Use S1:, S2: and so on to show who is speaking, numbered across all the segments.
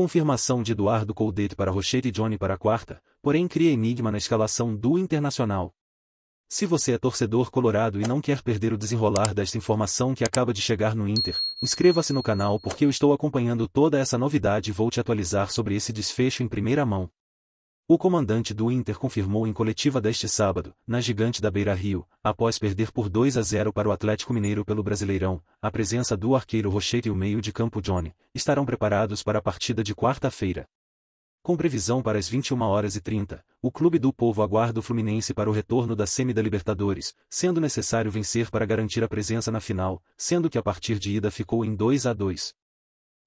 S1: Confirmação de Eduardo Coldet para Rocher e Johnny para a quarta, porém cria enigma na escalação do Internacional. Se você é torcedor colorado e não quer perder o desenrolar desta informação que acaba de chegar no Inter, inscreva-se no canal porque eu estou acompanhando toda essa novidade e vou te atualizar sobre esse desfecho em primeira mão. O comandante do Inter confirmou em coletiva deste sábado, na gigante da Beira Rio, após perder por 2 a 0 para o Atlético Mineiro pelo Brasileirão, a presença do arqueiro Rocher e o meio de campo Johnny estarão preparados para a partida de quarta-feira. Com previsão para as 21 horas e 30, o Clube do Povo aguarda o Fluminense para o retorno da semi da Libertadores, sendo necessário vencer para garantir a presença na final, sendo que a partir de ida ficou em 2 a 2.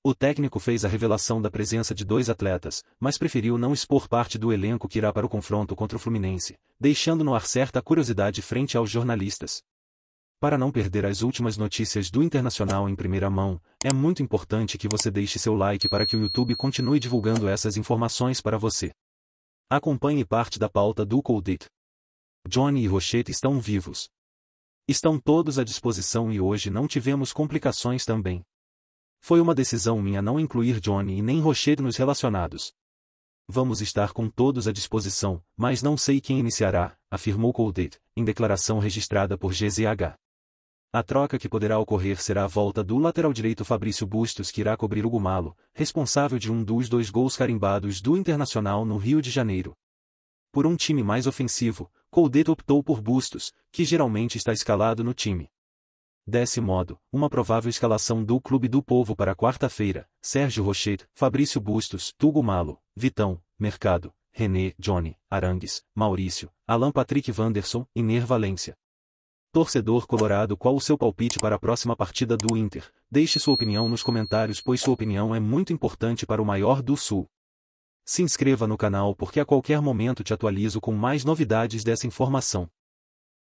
S1: O técnico fez a revelação da presença de dois atletas, mas preferiu não expor parte do elenco que irá para o confronto contra o Fluminense, deixando no ar certa curiosidade frente aos jornalistas. Para não perder as últimas notícias do Internacional em primeira mão, é muito importante que você deixe seu like para que o YouTube continue divulgando essas informações para você. Acompanhe parte da pauta do Coldit. Johnny e Rochette estão vivos. Estão todos à disposição e hoje não tivemos complicações também. Foi uma decisão minha não incluir Johnny e nem Rocher nos relacionados. Vamos estar com todos à disposição, mas não sei quem iniciará, afirmou Coldet, em declaração registrada por GZH. A troca que poderá ocorrer será a volta do lateral direito Fabrício Bustos que irá cobrir o Gumalo, responsável de um dos dois gols carimbados do Internacional no Rio de Janeiro. Por um time mais ofensivo, Coldet optou por Bustos, que geralmente está escalado no time. Desse modo, uma provável escalação do Clube do Povo para quarta-feira, Sérgio Rocher, Fabrício Bustos, Tugo Malo, Vitão, Mercado, René, Johnny, Arangues, Maurício, Alan Patrick Vanderson e Valência. Torcedor colorado qual o seu palpite para a próxima partida do Inter? Deixe sua opinião nos comentários pois sua opinião é muito importante para o maior do Sul. Se inscreva no canal porque a qualquer momento te atualizo com mais novidades dessa informação.